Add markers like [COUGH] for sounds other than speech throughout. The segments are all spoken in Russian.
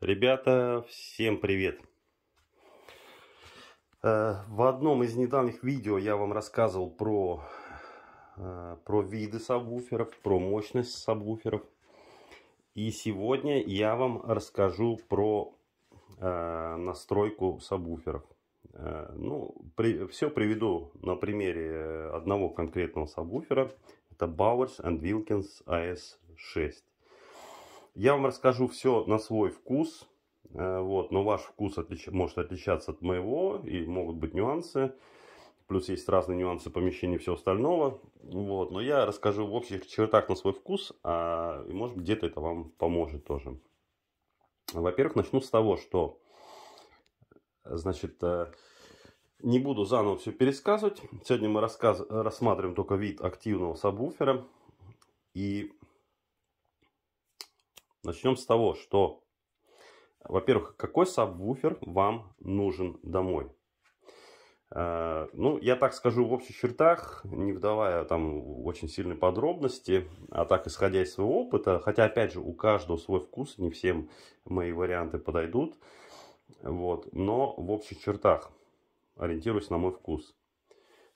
Ребята, всем привет! Э, в одном из недавних видео я вам рассказывал про, э, про виды сабвуферов, про мощность сабвуферов. И сегодня я вам расскажу про э, настройку сабвуферов. Ну, при, все приведу на примере одного конкретного сабвуфера. Это Bowers and Wilkins AS6. Я вам расскажу все на свой вкус. Э, вот, но ваш вкус отлич... может отличаться от моего, и могут быть нюансы. Плюс есть разные нюансы помещения и всего остального. Вот, но я расскажу в общих чертах на свой вкус, а может быть где-то это вам поможет тоже. Во-первых, начну с того, что значит, э, не буду заново все пересказывать. Сегодня мы рассказ... рассматриваем только вид активного сабвуфера. И Начнем с того, что, во-первых, какой сабвуфер вам нужен домой? Э, ну, я так скажу в общих чертах, не вдавая там очень сильные подробности, а так исходя из своего опыта, хотя, опять же, у каждого свой вкус, не всем мои варианты подойдут, вот, но в общих чертах ориентируюсь на мой вкус.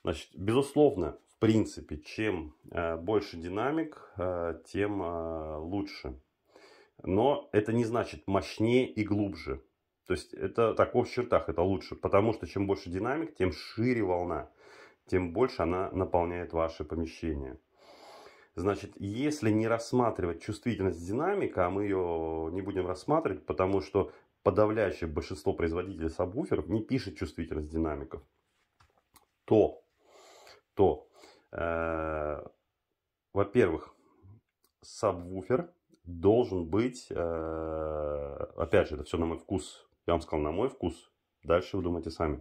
Значит, безусловно, в принципе, чем э, больше динамик, э, тем лучше но это не значит мощнее и глубже. То есть это так в общих чертах, это лучше, потому что чем больше динамик, тем шире волна, тем больше она наполняет ваше помещение. Значит, если не рассматривать чувствительность динамика, а мы ее не будем рассматривать, потому что подавляющее большинство производителей сабвуферов не пишет чувствительность динамиков, то, то э, во-первых, сабвуфер должен быть, э, опять же, это все на мой вкус, я вам сказал на мой вкус, дальше вы думаете сами,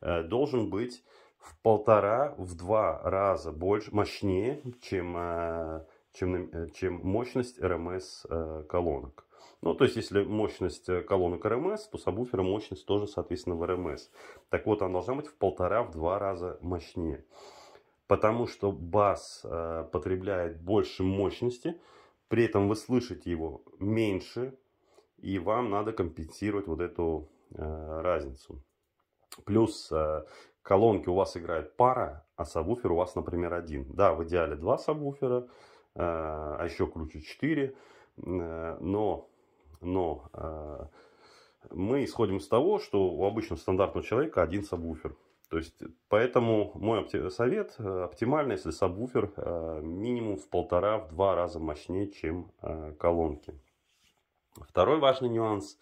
э, должен быть в полтора, в два раза больше, мощнее, чем, э, чем, чем мощность РМС колонок. Ну, то есть, если мощность колонок РМС, то сабвуфера мощность тоже, соответственно, в РМС. Так вот, она должна быть в полтора, в два раза мощнее. Потому что бас э, потребляет больше мощности, при этом вы слышите его меньше, и вам надо компенсировать вот эту э, разницу. Плюс э, колонки у вас играет пара, а сабвуфер у вас, например, один. Да, в идеале два сабвуфера, э, а еще круче четыре. Э, но но э, мы исходим из того, что у обычного стандартного человека один сабвуфер. То есть, э, поэтому мой совет э, оптимальный, если сабвуфер э, минимум в полтора, в два раза мощнее, чем колонки. Второй важный нюанс,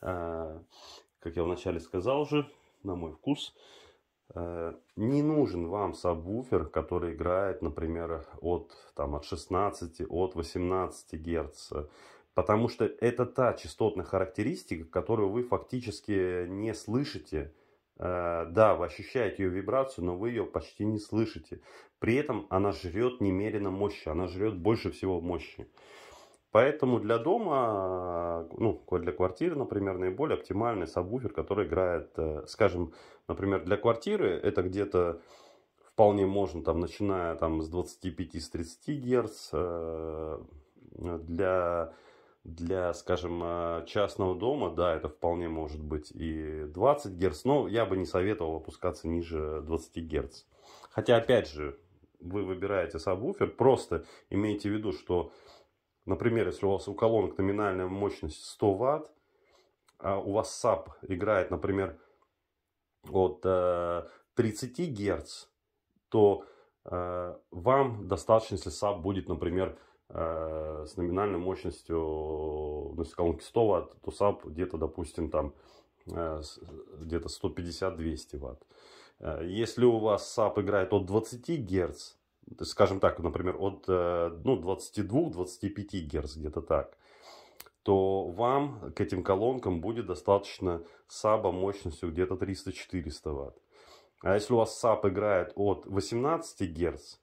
как я вначале сказал уже, на мой вкус, не нужен вам сабвуфер, который играет, например, от, там, от 16, от 18 Гц. Потому что это та частотная характеристика, которую вы фактически не слышите Э, да, вы ощущаете ее вибрацию, но вы ее почти не слышите. При этом она жрет немерено мощи, она жрет больше всего мощи. Поэтому для дома, э, ну, для квартиры, например, наиболее оптимальный сабвуфер, который играет, э, скажем, например, для квартиры, это где-то вполне можно, там, начиная там, с 25-30 Гц, для для, скажем, а, частного дома, да, это вполне может быть и 20 Гц, но я бы не советовал опускаться ниже 20 Гц. Хотя, опять же, вы выбираете сабвуфер, просто имейте в виду, что, например, если у вас у колонок номинальная мощность 100 Вт, а у вас саб играет, например, от 30 э, Гц, то э, вам достаточно, если саб будет, например, Э, с номинальной мощностью ну, если колонки 100 ватт, то SAP где-то, допустим, там э, где-то 150-200 ватт. Э, если у вас SAP играет от 20 герц скажем так, например, от ну, 22-25 герц где-то так, то вам к этим колонкам будет достаточно SAB мощностью где-то 300-400 ватт. А если у вас SAP играет от 18 герц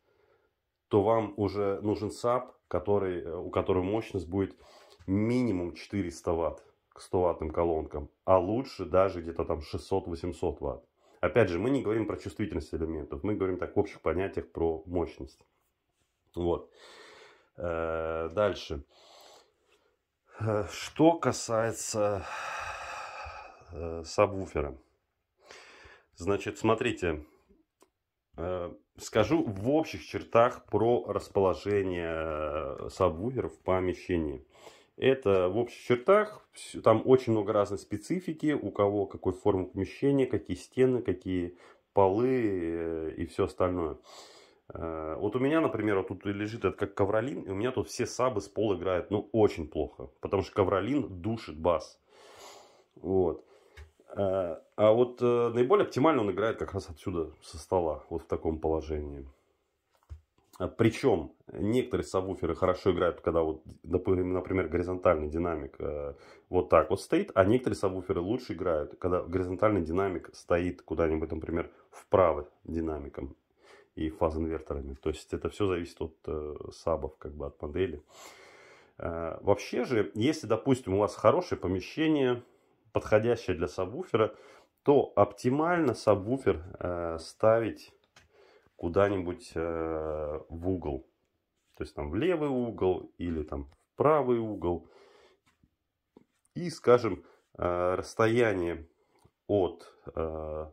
то вам уже нужен SAP который, э, у которого мощность будет минимум 400 ватт к 100 ваттным колонкам, а лучше даже где-то там 600-800 ватт. Опять же, мы не говорим про чувствительность элементов, мы говорим так в общих понятиях про мощность. Вот. Э, дальше. Э, что касается сабвуфера. Значит, смотрите, Скажу в общих чертах про расположение э, сабвуферов в помещении. Это в общих чертах, там очень много разной специфики, у кого какой формы помещения, какие стены, какие полы э, и все остальное. Э, вот у меня, например, вот тут лежит это как ковролин, и у меня тут все сабы с пола играют, ну, очень плохо, потому что ковролин душит бас. Вот. Э, а вот э, наиболее оптимально он играет как раз отсюда, со стола, вот в таком положении. А Причем некоторые сабвуферы хорошо играют, когда вот, например, горизонтальный динамик э, вот так вот стоит, а некоторые сабвуферы лучше играют, когда горизонтальный динамик стоит куда-нибудь, например, вправо динамиком и фаз-инверторами. То есть это все зависит от сабов, как бы от модели. Вообще же, если, допустим, у вас хорошее помещение, подходящее для сабвуфера, то оптимально сабвуфер э, ставить куда-нибудь э, в угол. То есть там в левый угол или там в правый угол. И, скажем, э, расстояние от э,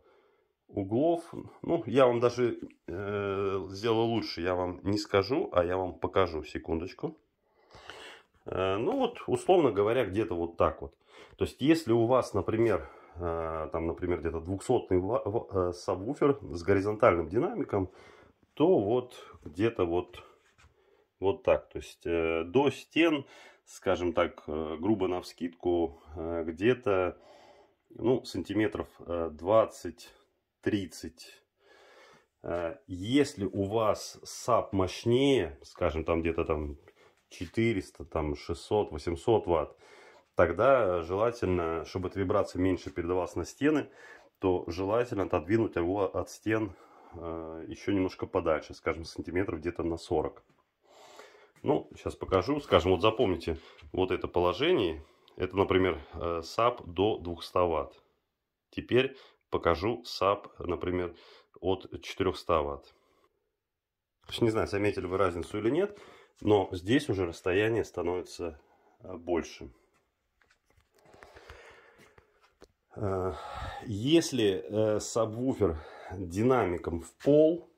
углов. Ну, я вам даже э, сделаю лучше. Я вам не скажу, а я вам покажу. Секундочку. Э, ну вот, условно говоря, где-то вот так вот. То есть, если у вас, например, э, там, например, где-то 200 э, сабвуфер с горизонтальным динамиком, то вот где-то вот, вот так. То есть, э, до стен, скажем так, грубо на вскидку, где-то, ну, сантиметров 20-30 если у вас саб мощнее, скажем, там где-то там 400, там 600, 800 ватт, тогда желательно, чтобы эта вибрация меньше передавалась на стены, то желательно отодвинуть его от стен э, еще немножко подальше, скажем, сантиметров где-то на 40. Ну, сейчас покажу. Скажем, вот запомните вот это положение. Это, например, э, сап до 200 Вт. Теперь покажу сап, например, от 400 Вт. Не знаю, заметили вы разницу или нет, но здесь уже расстояние становится э, больше. Э, если э, сабвуфер динамиком в пол,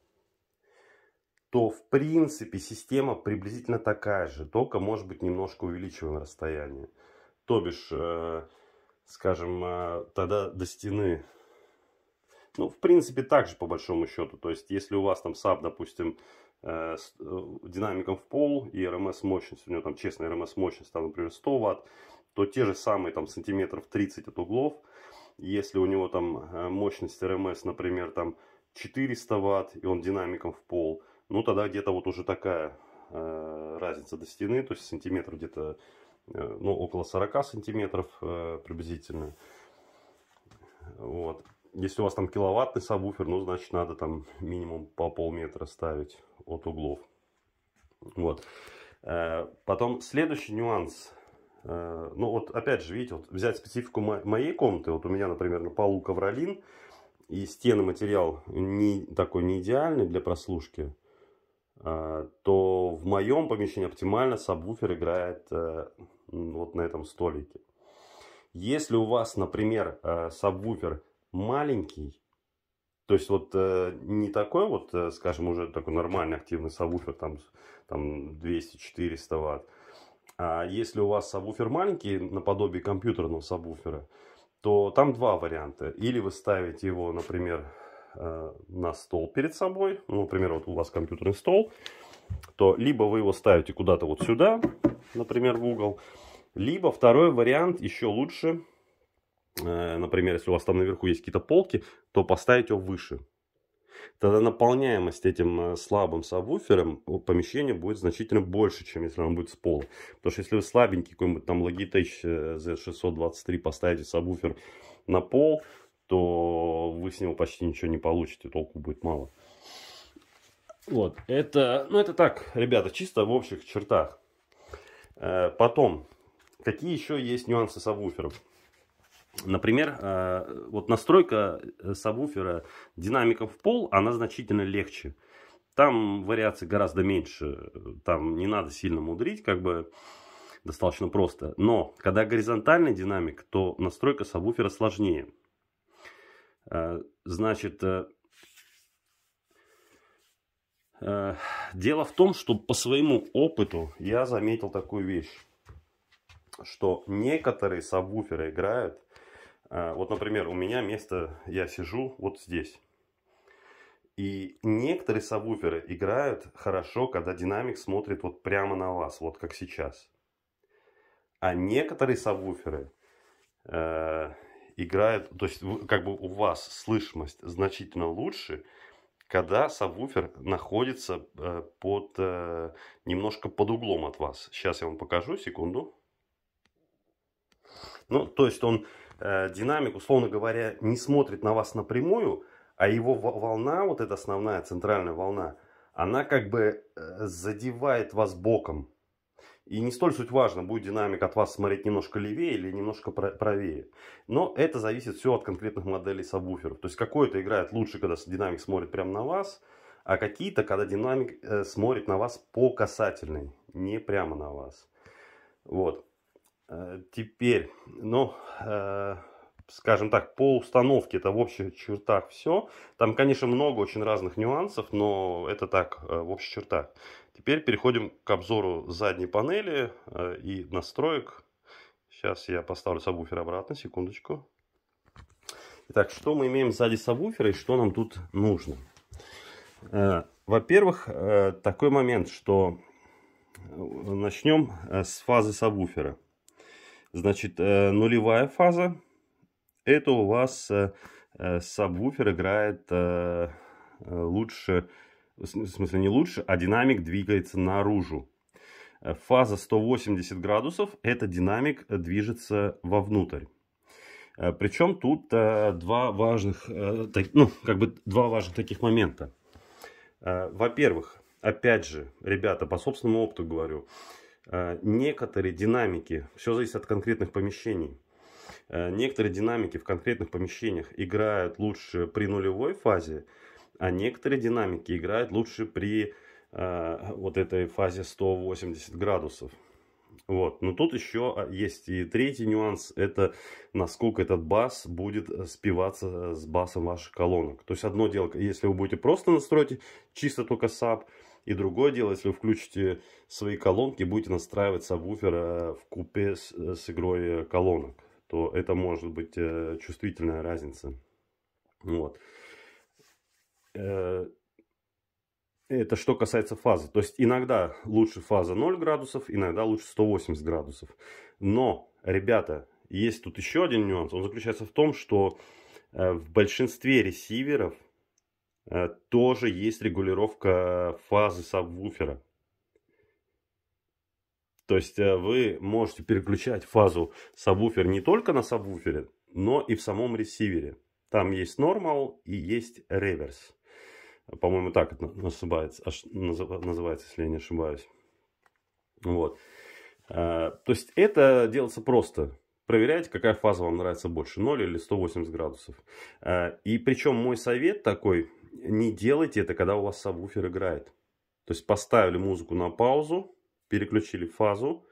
то в принципе система приблизительно такая же, только может быть немножко увеличиваем расстояние. То бишь, э, скажем, тогда до стены. Ну, в принципе, так же по большому счету. То есть, если у вас там саб, допустим, с динамиком в пол и РМС мощность, у него там честная РМС мощность, там, например, 100 ватт, то те же самые там сантиметров 30 от углов – если у него там э, мощность РМС, эм например, там 400 ватт, и он динамиком в пол, ну тогда где-то вот уже такая э, разница до стены, то есть сантиметров где-то, э, ну около 40 сантиметров э, приблизительно. Вот. Если у вас там киловаттный сабвуфер, ну значит надо там минимум по полметра ставить от углов. Вот. Э, потом следующий нюанс – Э, ну вот опять же, видите, вот взять специфику моей комнаты. Вот у меня, например, на полу ковролин. И стены материал не, такой не идеальный для прослушки. Э, то в моем помещении оптимально сабвуфер играет э, вот на этом столике. Если у вас, например, сабвуфер маленький, то есть вот э, не такой вот, э, скажем, уже такой нормальный активный сабвуфер, там, там 200-400 ватт, а если у вас сабвуфер маленький, наподобие компьютерного сабвуфера, то там два варианта. Или вы ставите его, например, э, на стол перед собой. Ну, например, вот у вас компьютерный стол. То либо вы его ставите куда-то вот сюда, например, в угол. Либо второй вариант еще лучше. Э, например, если у вас там наверху есть какие-то полки, то поставить его выше тогда наполняемость этим э, слабым сабвуфером э, помещения будет значительно больше, чем если он будет с пола. Потому что если вы слабенький какой-нибудь там Logitech э, Z623 поставите сабвуфер на пол, то вы с него почти ничего не получите, толку будет мало. Вот, это, ну это так, ребята, чисто в общих чертах. Потом, какие еще есть нюансы сабвуферов? Например, э, вот настройка э, сабвуфера динамиков в пол, она значительно легче. Там вариаций гораздо меньше, э, там не надо сильно мудрить, как бы достаточно просто. Но когда горизонтальный динамик, то настройка сабвуфера сложнее. Значит, дело в том, что по своему опыту я заметил такую вещь, что некоторые сабвуферы играют а, вот, например, у меня место, я сижу вот здесь. И некоторые сабвуферы играют хорошо, когда динамик смотрит вот прямо на вас, вот как сейчас. А некоторые сабвуферы э, играют, то есть как бы у вас слышимость значительно лучше, когда сабвуфер находится э, под э, немножко под углом от вас. Сейчас я вам покажу, секунду. Ну, то есть он Э, динамик, условно говоря, не смотрит на вас напрямую, а его волна, вот эта основная центральная волна, она как бы э, задевает вас боком. И не столь суть важно, будет динамик от вас смотреть немножко левее или немножко правее. Но это зависит все от конкретных моделей сабвуферов. То есть какой-то играет лучше, когда динамик смотрит прямо на вас, а какие-то, когда динамик э, смотрит на вас по касательной, не прямо на вас. Вот. Э, теперь, ну, э, скажем так, по установке это в общих чертах все. Там, конечно, много очень разных нюансов, но это так, э, в общих чертах. Теперь переходим к обзору задней панели и настроек. Сейчас я поставлю сабвуфер обратно, секундочку. Итак, что мы имеем сзади сабвуфера и что нам тут нужно? Во-первых, такой момент, что начнем с фазы сабвуфера. Значит, э, нулевая фаза. Это у вас э, э, сабвуфер играет лучше, в смысле не лучше, а динамик двигается наружу. Фаза 180 градусов, это динамик движется вовнутрь. Причем тут два важных, ну, как бы два важных таких момента. Во-первых, опять же, ребята, по собственному опыту говорю, Э, некоторые динамики, все зависит от конкретных помещений, э, некоторые динамики в конкретных помещениях играют лучше при нулевой фазе, а некоторые динамики играют лучше при э, вот этой фазе 180 градусов. Вот. Но тут еще а, есть и третий нюанс, это насколько этот бас будет спиваться с басом ваших колонок. То есть одно дело, если вы будете просто настроить чисто только SAP, и другое дело, если вы включите свои колонки, будете настраивать сабвуфер э, в купе с, э, с игрой э, колонок, то это может быть чувствительная разница. Вот. Это что касается фазы. То есть иногда лучше фаза 0 градусов, иногда лучше 180 градусов. Но, ребята, есть тут еще один нюанс. Он заключается в том, что в большинстве ресиверов Э, тоже есть регулировка фазы сабвуфера. То есть э, вы можете переключать фазу сабвуфер не только на сабвуфере, но и в самом ресивере. Там есть нормал и есть реверс. По-моему, так это называется, называется, если я не ошибаюсь. Вот. Э, то есть это делается просто. Проверяйте, какая фаза вам нравится больше, 0 или 180 градусов. И причем мой совет такой, не делайте это, когда у вас сабвуфер играет. То есть поставили музыку на паузу, переключили фазу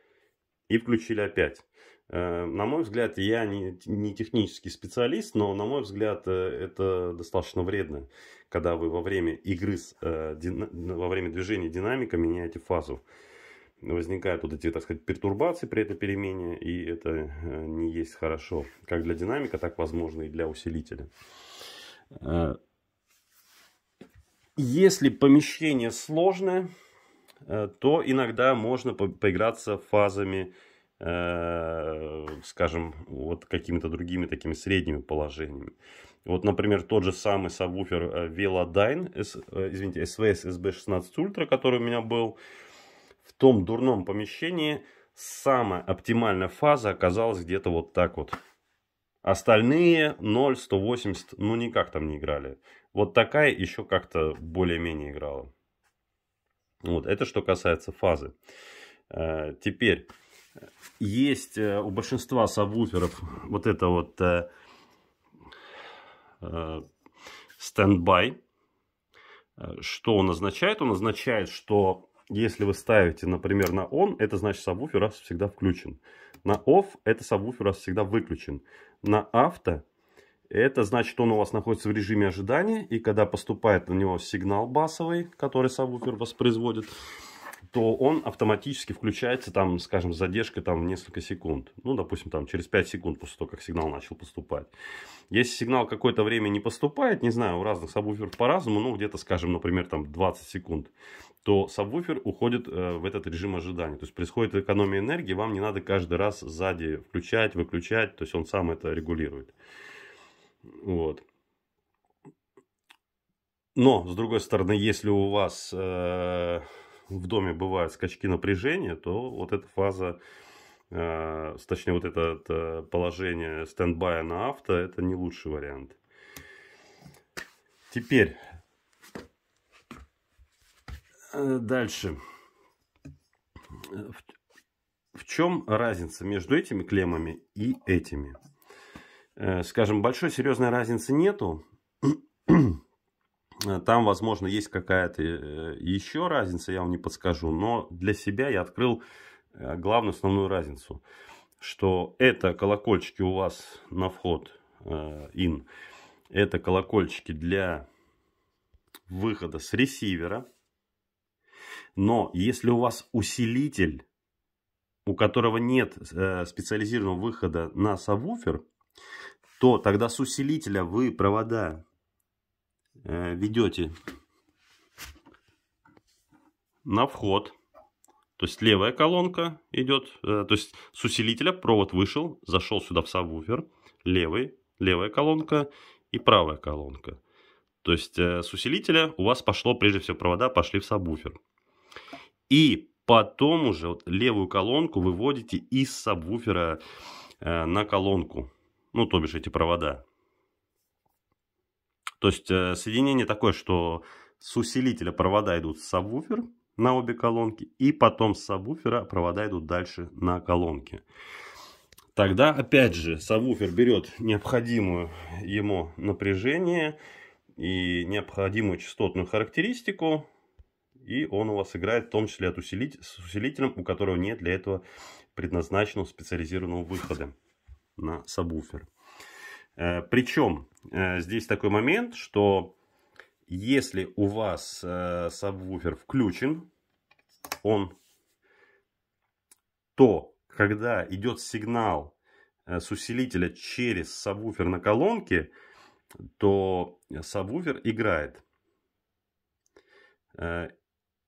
и включили опять. Э, на мой взгляд, я не, не технический специалист, но на мой взгляд э, это достаточно вредно, когда вы во время игры, э, во время движения динамика меняете фазу. Возникают вот эти, так сказать, пертурбации при этой перемене, и это не есть хорошо как для динамика, так возможно и для усилителя. Если помещение сложное, э, то иногда можно поиграться фазами, э, скажем, вот какими-то другими такими средними положениями. Вот, например, тот же самый сабвуфер э, Velodyne, э, извините, SVS SB16 Ultra, который у меня был, в том дурном помещении самая оптимальная фаза оказалась где-то вот так вот. Остальные 0, 180, ну никак там не играли. Вот такая еще как-то более-менее играла. Вот, это что касается фазы. Э, теперь, э, есть э, у большинства сабвуферов вот это вот стендбай. Что он означает? Он означает, что если вы ставите, например, на он, это значит сабвуфер раз всегда включен. На off это сабвуфер раз всегда выключен. На авто это значит, он у вас находится в режиме ожидания, и когда поступает на него сигнал басовый, который сабвуфер воспроизводит, то он автоматически включается, там, скажем, с задержкой там, в несколько секунд. Ну, допустим, там, через 5 секунд после того, как сигнал начал поступать. Если сигнал какое-то время не поступает, не знаю, у разных сабвуферов по-разному, ну, где-то, скажем, например, там 20 секунд, то сабвуфер уходит э, в этот режим ожидания. То есть происходит экономия энергии, вам не надо каждый раз сзади включать, выключать, то есть он сам это регулирует. Вот. Но, с другой стороны, если у вас э, в доме бывают скачки напряжения, то вот эта фаза, э, точнее вот это, это положение стендбая на авто, это не лучший вариант. Теперь, э, дальше. Э, в, в чем разница между этими клеммами и этими? Э, скажем, большой серьезной разницы нету. [CLEARS THROAT] Там, возможно, есть какая-то э, еще разница, я вам не подскажу. Но для себя я открыл э, главную основную разницу, что это колокольчики у вас на вход in, это колокольчики для выхода с ресивера. Но если у вас усилитель, у которого нет специализированного выхода на сабвуфер, то тогда с усилителя вы провода э, ведете на вход. То есть левая колонка идет, э, то есть с усилителя провод вышел, зашел сюда в сабвуфер, левый, левая колонка и правая колонка. То есть э, с усилителя у вас пошло, прежде всего, провода пошли в сабвуфер. И потом уже вот левую колонку выводите из сабвуфера э, на колонку ну, то бишь эти провода. То есть э, соединение такое, что с усилителя провода идут в сабвуфер на обе колонки, и потом с сабвуфера провода идут дальше на колонки. Тогда, опять же, сабвуфер берет необходимую ему напряжение и необходимую частотную характеристику, и он у вас играет в том числе от усилить, с усилителем, у которого нет для этого предназначенного специализированного выхода на сабвуфер. Э, Причем э, здесь такой момент, что если у вас э, сабвуфер включен, он, то когда идет сигнал с усилителя через сабвуфер на колонке, то сабвуфер играет.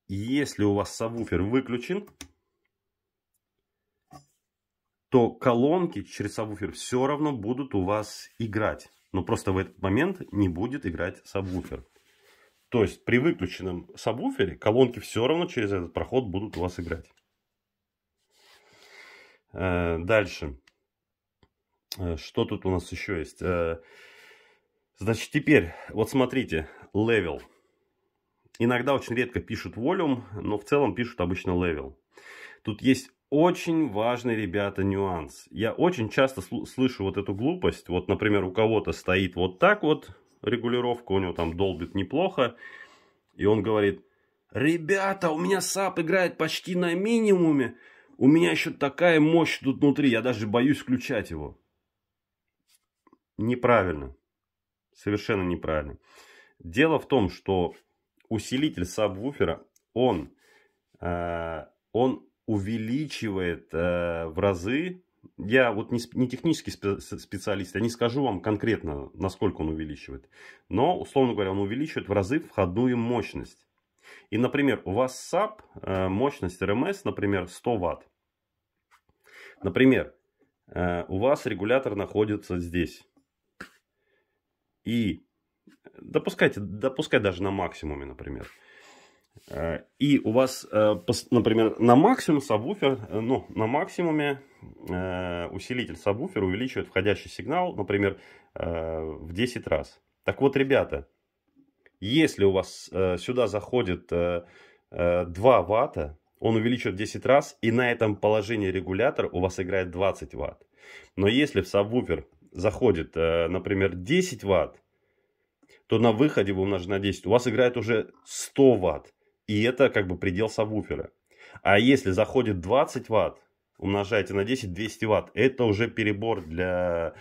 Если у вас сабвуфер выключен, то колонки через сабвуфер все равно будут у вас играть. Но просто в этот момент не будет играть сабвуфер. То есть при выключенном сабвуфере колонки все равно через этот проход будут у вас играть. Э, дальше. Э, что тут у нас еще есть? Э, значит, теперь, вот смотрите, левел. Иногда очень редко пишут volume, но в целом пишут обычно левел. Тут есть очень важный, ребята, нюанс. Я очень часто слышу вот эту глупость. Вот, например, у кого-то стоит вот так вот регулировка, у него там долбит неплохо. И он говорит, ребята, у меня сап играет почти на минимуме. У меня еще такая мощь тут внутри, я даже боюсь включать его. Неправильно. Совершенно неправильно. Дело в том, что усилитель сабвуфера, он, э, он увеличивает э, в разы. Я вот не, не технический специалист, я не скажу вам конкретно, насколько он увеличивает. Но, условно говоря, он увеличивает в разы входную мощность. И, например, у вас SAP, э, мощность РМС, эм например, 100 Вт. Например, э, у вас регулятор находится здесь. И допускайте, допускай даже на максимуме, например. Э, Э, и у вас, э, например, на максимум сабвуфер, э, ну, на максимуме усилитель сабвуфер увеличивает входящий сигнал, например, в 10 раз. Так вот, ребята, если у вас сюда заходит 2 ватта, он увеличивает 10 раз, и на этом положении регулятор у вас играет 20 ватт. Но если в сабвуфер заходит, например, 10 ватт, то на выходе вы умножите на 10, у вас играет уже 100 ватт. И это как бы предел сабвуфера. А если заходит 20 ватт, умножаете на 10, 200 ватт. Это уже перебор для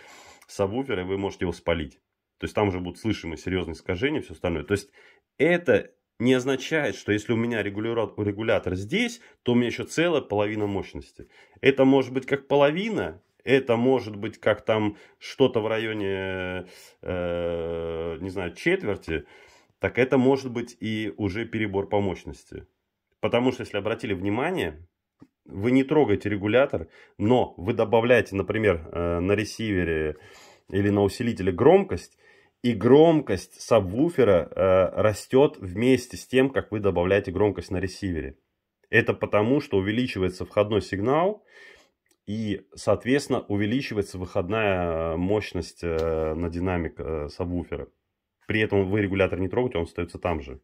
сабвуфера, и вы можете его спалить. То есть там уже будут слышимы серьезные искажения и все остальное. То есть это не означает, что если у меня регулятор, регулятор здесь, то у меня еще целая половина мощности. Это может быть как половина, это может быть как там что-то в районе, э, не знаю, четверти так это может быть и уже перебор по мощности. Потому что, если обратили внимание, вы не трогаете регулятор, но вы добавляете, например, э, на ресивере или на усилителе громкость, и громкость сабвуфера э, растет вместе с тем, как вы добавляете громкость на ресивере. Это потому, что увеличивается входной сигнал, и, соответственно, увеличивается выходная э, мощность на динамик сабвуфера. При этом вы регулятор не трогаете, он остается там же.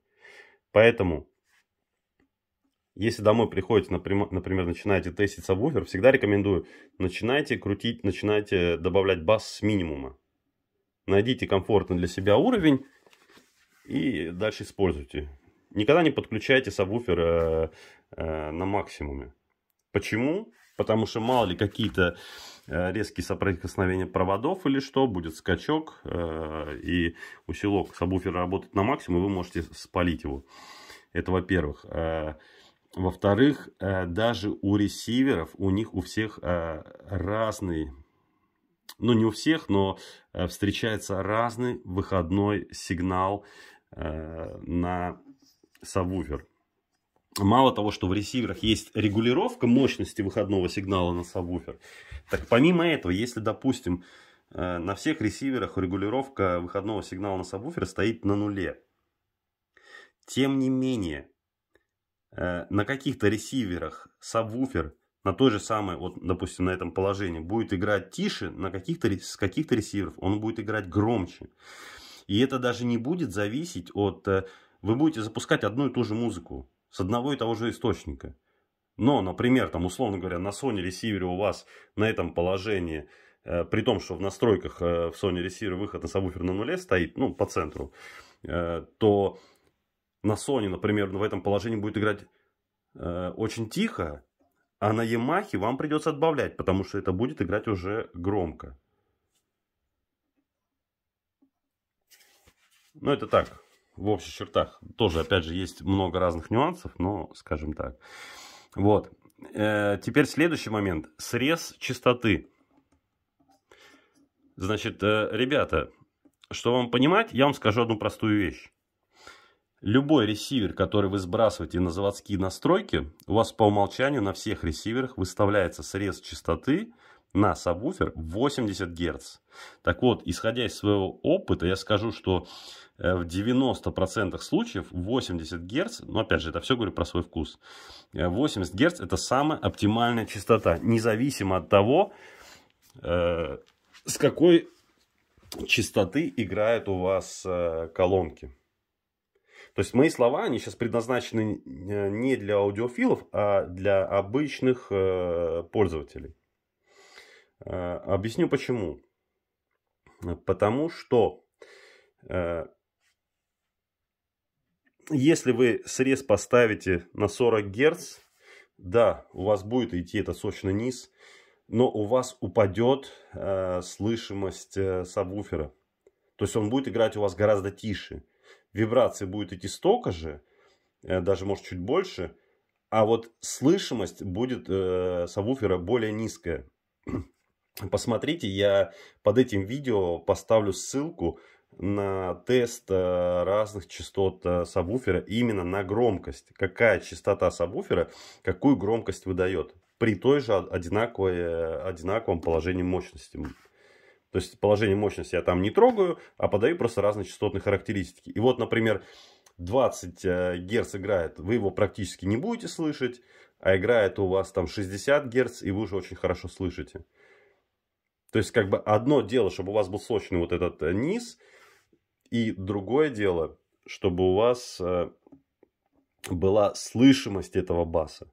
Поэтому, если домой приходите, например, начинаете тестить сабвуфер, всегда рекомендую, начинайте крутить, начинайте добавлять бас с минимума. Найдите комфортный для себя уровень и дальше используйте. Никогда не подключайте сабвуфер э, э, на максимуме. Почему? Потому что мало ли какие-то Э, резкие соприкосновения проводов или что, будет скачок, э, и усилок сабвуфера работает на максимум, и вы можете спалить его. Это во-первых. Э, во-вторых, даже у ресиверов, у них у всех разный, ну не у всех, но встречается разный выходной сигнал на сабвуфер. Мало того, что в ресиверах есть регулировка мощности выходного сигнала на сабвуфер, так помимо этого, если, допустим, э, на всех ресиверах регулировка выходного сигнала на сабвуфер стоит на нуле, тем не менее, э, на каких-то ресиверах сабвуфер на той же самой, вот, допустим, на этом положении, будет играть тише, на каких-то, с каких-то ресиверов он будет играть громче. И это даже не будет зависеть от... Э, вы будете запускать одну и ту же музыку с одного и того же источника. Но, например, там, условно говоря, на Sony ресивере у вас на этом положении, э, при том, что в настройках э, в Sony ресивере выход на сабвуфер на нуле стоит, ну, по центру, э, то на Sony, например, в этом положении будет играть э, очень тихо, а на Yamaha вам придется отбавлять, потому что это будет играть уже громко. Ну, это так, в общих чертах. Тоже, опять же, есть много разных нюансов, но скажем так. Вот. Э, теперь следующий момент. Срез частоты. Значит, э, ребята, что вам понимать, я вам скажу одну простую вещь. Любой ресивер, который вы сбрасываете на заводские настройки, у вас по умолчанию на всех ресиверах выставляется срез частоты на сабвуфер 80 Гц. Так вот, исходя из своего опыта, я скажу, что Э, в 90% случаев 80 Гц, но опять же, это все говорю про свой вкус, 80 э, Гц это самая оптимальная частота, независимо от того, э, с какой частоты играют у вас колонки. То есть мои слова, они сейчас предназначены не для аудиофилов, а для обычных пользователей. Объясню почему. Потому что если вы срез поставите на 40 Гц, да, у вас будет идти это сочный низ, но у вас упадет э, слышимость э, сабвуфера. То есть он будет играть у вас гораздо тише. Вибрации будет идти столько же, э, даже может чуть больше, а вот слышимость будет э, сабвуфера более низкая. [CLEARS THROAT] Посмотрите, я под этим видео поставлю ссылку, на тест э, разных частот э, сабвуфера именно на громкость. Какая частота сабвуфера, какую громкость выдает при той же одинаковой, э, одинаковом положении мощности. То есть положение мощности я там не трогаю, а подаю просто разные частотные характеристики. И вот, например, 20 Гц играет, вы его практически не будете слышать, а играет у вас там 60 Гц, и вы уже очень хорошо слышите. То есть, как бы одно дело, чтобы у вас был сочный вот этот низ – и другое дело, чтобы у вас э, была слышимость этого баса.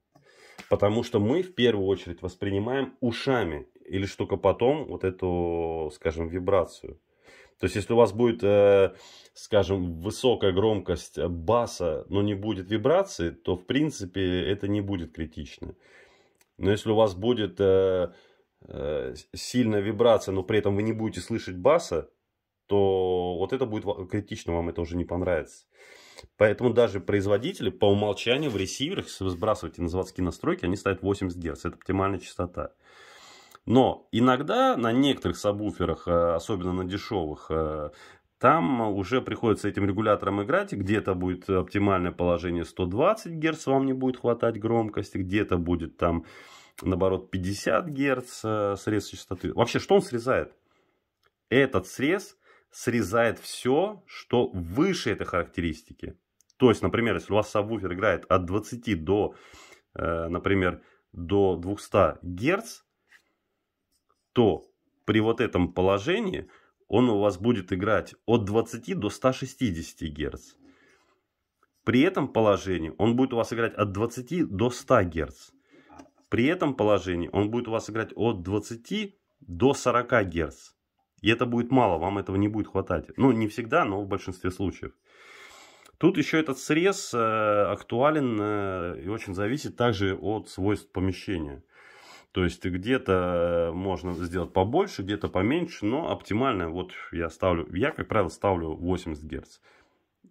Потому что мы в первую очередь воспринимаем ушами или что только потом вот эту, скажем, вибрацию. То есть, если у вас будет, э, скажем, высокая громкость баса, но не будет вибрации, то, в принципе, это не будет критично. Но если у вас будет э, э, сильная вибрация, но при этом вы не будете слышать баса, то вот это будет критично, вам это уже не понравится. Поэтому даже производители по умолчанию в ресиверах, если вы сбрасываете на заводские настройки, они ставят 80 Гц, это оптимальная частота. Но иногда на некоторых сабвуферах, э, особенно на дешевых, э, там уже приходится этим регулятором играть, где-то будет оптимальное положение 120 Гц, вам не будет хватать громкости, где-то будет там, наоборот, 50 Гц э, срез частоты. Вообще, что он срезает? Этот срез срезает все, что выше этой характеристики. То есть, например, если у вас сабвуфер играет от 20 до, э, например, до 200 Гц, то при вот этом положении он у вас будет играть от 20 до 160 Гц. При этом положении он будет у вас играть от 20 до 100 Гц. При этом положении он будет у вас играть от 20 до 40 Гц. И это будет мало, вам этого не будет хватать. Ну, не всегда, но в большинстве случаев. Тут еще этот срез э, актуален э, и очень зависит также от свойств помещения. То есть где-то э, можно сделать побольше, где-то поменьше, но оптимально вот я ставлю, я как правило ставлю 80 Гц.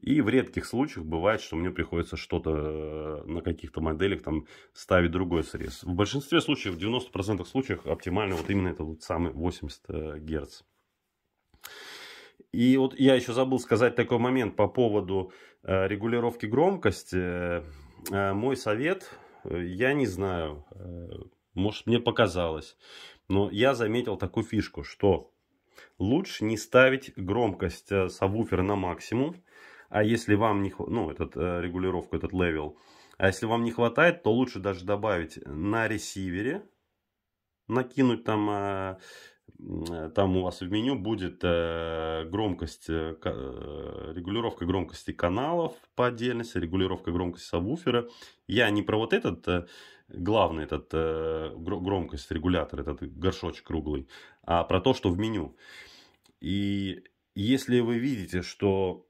И в редких случаях бывает, что мне приходится что-то на каких-то моделях там ставить другой срез. В большинстве случаев, в 90% случаев оптимально вот именно этот вот самый 80 Гц. И вот я еще забыл сказать такой момент по поводу э, регулировки громкости. Э, мой совет, э, я не знаю, может мне показалось, но я заметил такую фишку, что лучше не ставить громкость сабвуфера на максимум, а если вам не ну, этот, регулировку, этот левел, а если вам не хватает, то лучше даже добавить на ресивере, накинуть там Э, там у вас в меню будет э, громкость, э, регулировка громкости каналов по отдельности, регулировка громкости сабвуфера. Я не про вот этот главный этот громкость регулятор, этот горшочек круглый, а про то, что в меню. И если вы видите, что,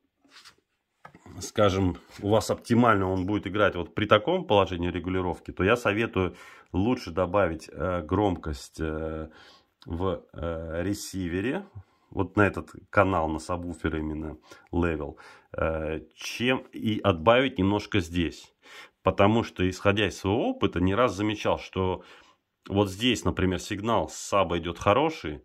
скажем, у вас оптимально он будет играть вот при таком положении регулировки, то я советую лучше добавить громкость в э, ресивере, вот на этот канал, на сабвуфер именно, левел, э, чем и отбавить немножко здесь. Потому что, исходя из своего опыта, не раз замечал, что вот здесь, например, сигнал с саба идет хороший,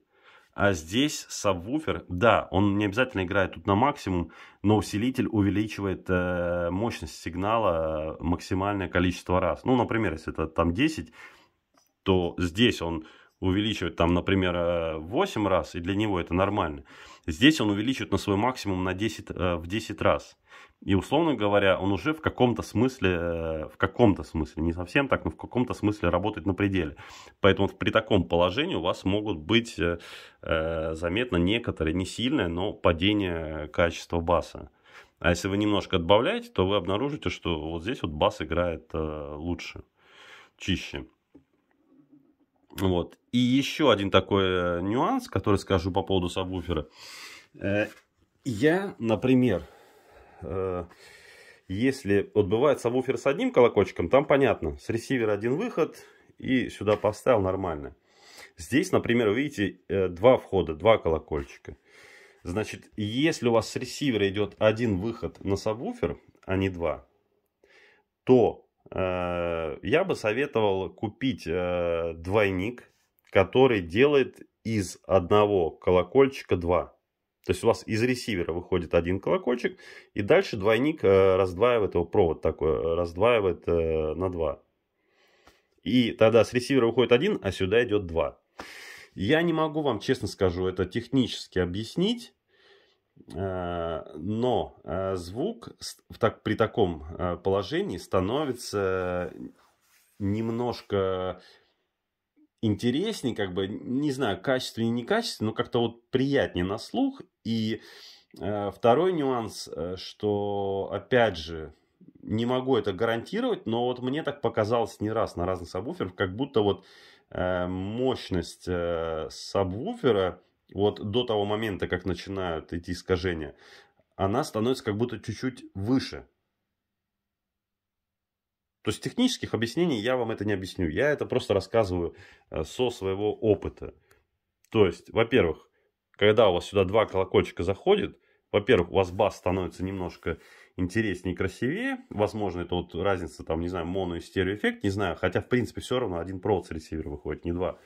а здесь сабвуфер, да, он не обязательно играет тут на максимум, но усилитель увеличивает э, мощность сигнала максимальное количество раз. Ну, например, если это там 10, то здесь он увеличивать там, например, 8 э, раз, и для него это нормально. Здесь он увеличивает на свой максимум на 10, э, в 10 раз. И, условно говоря, он уже в каком-то смысле, э, в каком-то смысле, не совсем так, но в каком-то смысле работает на пределе. Поэтому при таком положении у вас могут быть заметно некоторые, не сильное, но падение качества баса. А если вы немножко отбавляете, то вы обнаружите, что вот здесь вот бас играет лучше, чище. Вот. И еще один такой э, нюанс, который скажу по поводу сабвуфера. Э, я, например, э, если вот бывает сабвуфер с одним колокольчиком, там понятно, с ресивера один выход и сюда поставил нормально. Здесь, например, вы видите два входа, два колокольчика. Значит, если у вас с ресивера идет один выход на сабвуфер, а не два, то Э, я бы советовал купить э, двойник, который делает из одного колокольчика два. То есть у вас из ресивера выходит один колокольчик, и дальше двойник э, раздваивает его, провод такой, раздваивает на два. И тогда с ресивера выходит один, а сюда идет два. Я не могу вам, честно скажу, это технически объяснить, Э, но э, звук в так, при таком э, положении становится немножко интереснее, как бы, не знаю, качественнее, некачественнее, но как-то вот приятнее на слух. И второй нюанс, что, опять же, не могу это гарантировать, но вот мне так показалось не раз на разных сабвуферах, как будто вот мощность сабвуфера – вот до того момента, как начинают идти искажения, она становится как будто чуть-чуть выше. То есть технических объяснений я вам это не объясню. Я это просто рассказываю э, со своего опыта. То есть, во-первых, когда у вас сюда два колокольчика заходит, во-первых, у вас бас становится немножко интереснее и красивее. Возможно, это вот разница, там, не знаю, моно и стереоэффект, не знаю. Хотя, в принципе, все равно один провод с ресивера выходит, не два.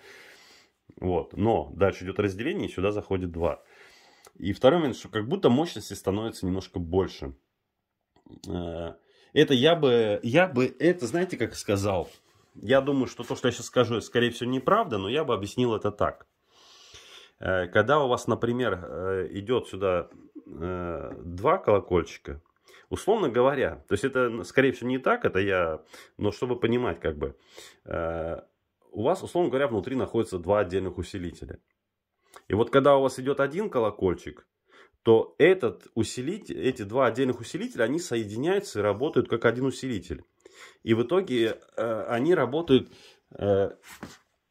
Вот. Но дальше идет разделение, и сюда заходит 2. И второй момент, что как будто мощности становится немножко больше. Э, это я бы, я бы, это знаете, как сказал? Я думаю, что то, что я сейчас скажу, скорее всего, неправда, но я бы объяснил это так. Э, когда у вас, например, э, идет сюда два колокольчика, условно говоря, то есть это, скорее всего, не так, это я, но чтобы понимать, как бы, у вас, условно говоря, внутри находятся два отдельных усилителя. И вот когда у вас идет один колокольчик, то этот усилитель, эти два отдельных усилителя, они соединяются и работают как один усилитель. И в итоге э, они работают, э,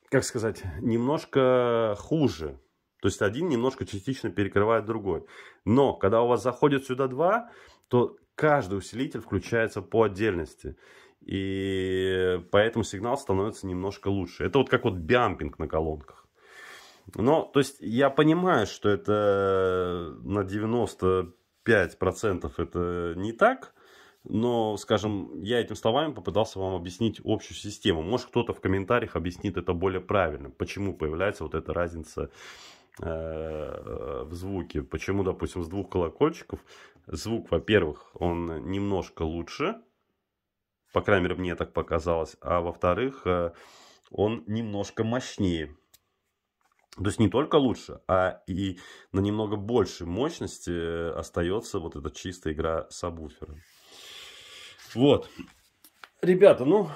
как сказать, немножко хуже. То есть один немножко частично перекрывает другой. Но когда у вас заходят сюда два, то каждый усилитель включается по отдельности. И поэтому сигнал становится немножко лучше. Это вот как вот биампинг на колонках. Но, то есть, я понимаю, что это на 95% это не так, но, скажем, я этим словами попытался вам объяснить общую систему. Может, кто-то в комментариях объяснит это более правильно, почему появляется вот эта разница э, в звуке. Почему, допустим, с двух колокольчиков звук, во-первых, он немножко лучше, по крайней мере, мне так показалось. А во-вторых, э, он немножко мощнее. То есть не только лучше, а и на немного большей мощности э, остается вот эта чистая игра сабвуфера. Вот. Ребята, ну,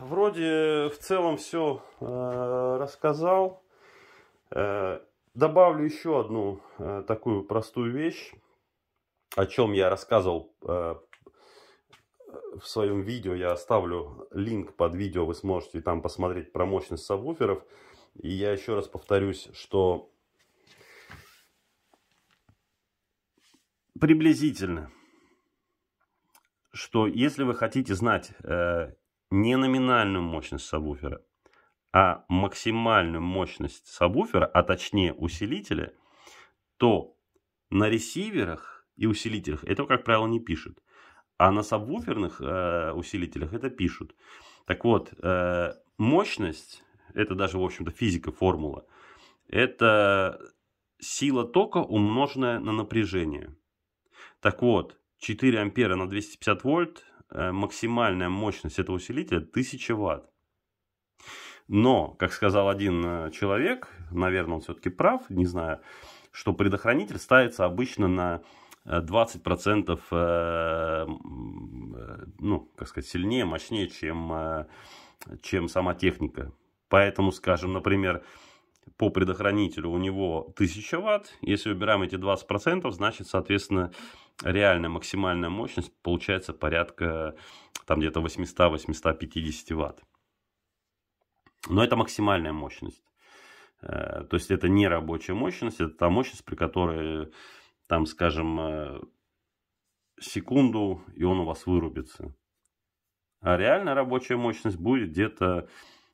вроде в целом все э, рассказал. Э, добавлю еще одну э, такую простую вещь, о чем я рассказывал э, в своем видео я оставлю линк под видео, вы сможете там посмотреть про мощность сабвуферов. И я еще раз повторюсь, что приблизительно, что если вы хотите знать э, не номинальную мощность сабвуфера, а максимальную мощность сабвуфера, а точнее усилителя, то на ресиверах и усилителях этого, как правило, не пишут. А на сабвуферных э, усилителях это пишут. Так вот, э, мощность, это даже, в общем-то, физика, формула, это сила тока, умноженная на напряжение. Так вот, 4 ампера на 250 вольт, э, максимальная мощность этого усилителя 1000 ватт. Но, как сказал один э, человек, наверное, он все-таки прав, не знаю, что предохранитель ставится обычно на 20% э, э, э, ну, как сказать, сильнее, мощнее, чем, чем сама техника. Поэтому, скажем, например, по предохранителю у него 1000 ватт. Если убираем эти 20%, значит, соответственно, реальная максимальная мощность получается порядка там где-то 800-850 ватт. Но это максимальная мощность. То есть это не рабочая мощность, это та мощность, при которой там, скажем, э, секунду, и он у вас вырубится. А реальная рабочая мощность будет где-то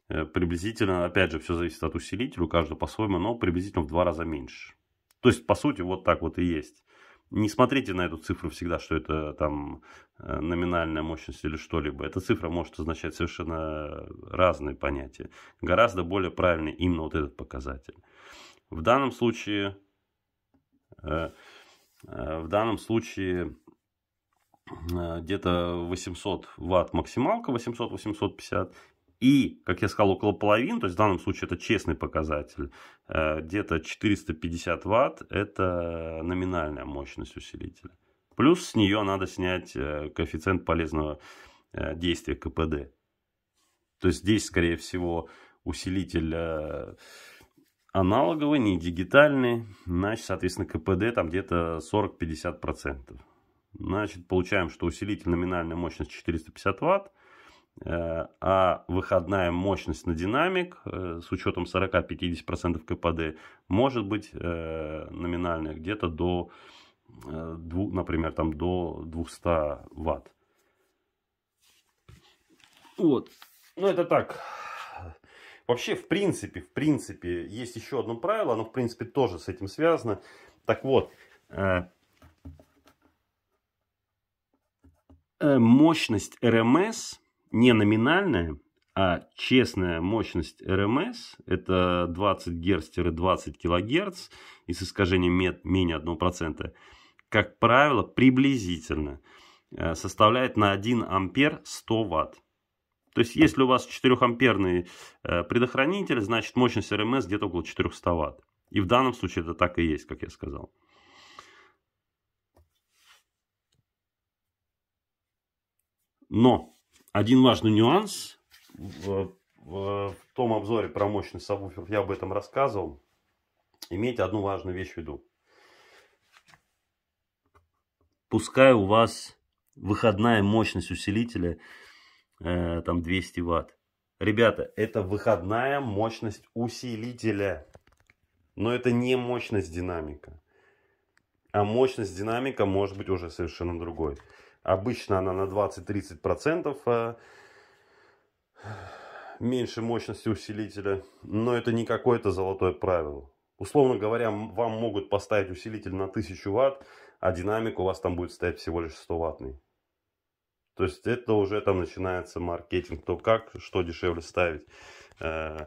э, приблизительно, опять же, все зависит от усилителя, у каждого по-своему, но приблизительно в два раза меньше. То есть, по сути, вот так вот и есть. Не смотрите на эту цифру всегда, что это там э, номинальная мощность или что-либо. Эта цифра может означать совершенно разные понятия. Гораздо более правильный именно вот этот показатель. В данном случае Э, в данном случае э, где-то 800 ватт максималка, 800-850. И, как я сказал, около половины, то есть в данном случае это честный показатель, э, где-то 450 ватт это номинальная мощность усилителя. Плюс с нее надо снять коэффициент полезного действия КПД. То есть здесь, скорее всего, усилитель аналоговые, не дигитальные. Значит, соответственно, КПД там где-то 40-50%. Значит, получаем, что усилитель номинальная мощность 450 Вт, э, а выходная мощность на динамик э, с учетом 40-50% КПД может быть э, номинальная где-то до, например, там до 200 Вт. Вот. Ну, это так, Вообще, в принципе, в принципе, есть еще одно правило, оно, в принципе, тоже с этим связано. Так вот, э, э, мощность РМС эм не номинальная, а честная мощность РМС эм это 20 Гц-20 кГц и с искажением мет менее 1%, как правило, приблизительно э, составляет на 1 ампер 100 ватт. То есть, если у вас 4-амперный э, предохранитель, значит мощность РМС где-то около 400 Вт. И в данном случае это так и есть, как я сказал. Но один важный нюанс в, в, в том обзоре про мощность сабвуфер, я об этом рассказывал. Имейте одну важную вещь в виду. Пускай у вас выходная мощность усилителя э, там 200 ватт. Ребята, это выходная мощность усилителя. Но это не мощность динамика. А мощность динамика может быть уже совершенно другой. Обычно она на 20-30% э, меньше мощности усилителя. Но это не какое-то золотое правило. Условно говоря, вам могут поставить усилитель на 1000 ватт, а динамик у вас там будет стоять всего лишь 100 ваттный. То есть это уже там начинается маркетинг, то как, что дешевле ставить, э,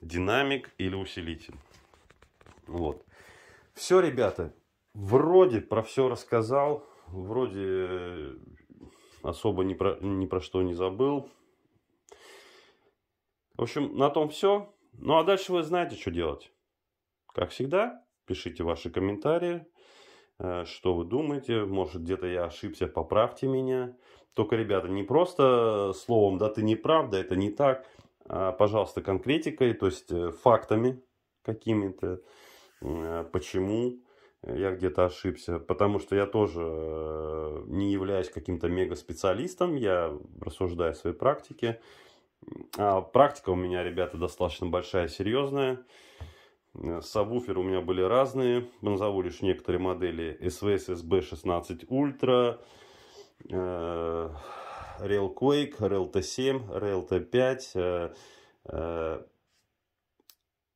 динамик или усилитель. Вот. Все, ребята, вроде про все рассказал, вроде э, особо ни про, ни про что не забыл. В общем, на том все. Ну а дальше вы знаете, что делать. Как всегда, пишите ваши комментарии, э, что вы думаете. Может, где-то я ошибся, поправьте меня. Только, ребята, не просто словом, да, ты не прав, да, это не так, а, пожалуйста, конкретикой, то есть э, фактами какими-то, почему я где-то ошибся, потому что я тоже э, не являюсь каким-то мега специалистом, я рассуждаю о своей практике. А практика у меня, ребята, достаточно большая, серьезная. Э, сабвуферы у меня были разные, назову лишь некоторые модели SVS SB16 Ultra, RealQuake, RealT7, RealT5,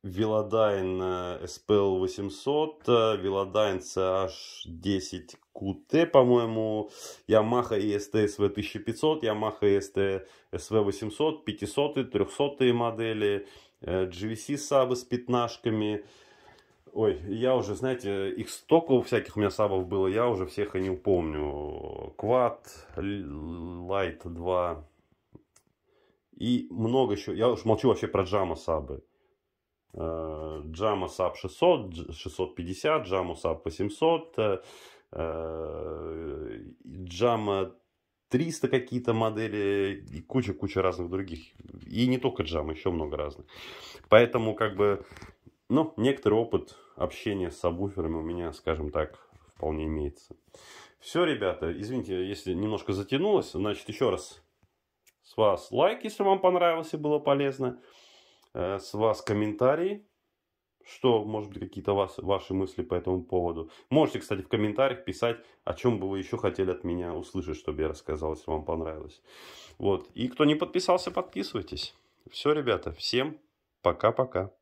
Velodyne SPL800, Velodyne CH10QT, по-моему, Yamaha EST SV1500, Yamaha EST SV800, 500, 300 модели, GVC Sab с пятнашками, Ой, я уже, знаете, их столько всяких у меня сабов было, я уже всех и не упомню. Квад, Лайт 2 и много еще. Я уж молчу вообще про Джама сабы. Э, Джама саб 600, 650, Джаму саб 800, э, э, Джама 300 какие-то модели и куча-куча разных других. И не только Джам, еще много разных. Поэтому как бы но ну, некоторый опыт общения с сабвуферами у меня, скажем так, вполне имеется. Все, ребята, извините, если немножко затянулось, значит, еще раз с вас лайк, если вам понравилось и было полезно, э, с вас комментарии, что, может быть, какие-то вас, ваши мысли по этому поводу. Можете, кстати, в комментариях писать, о чем бы вы еще хотели от меня услышать, чтобы я рассказал, если вам понравилось. Вот. И кто не подписался, подписывайтесь. Все, ребята, всем пока-пока.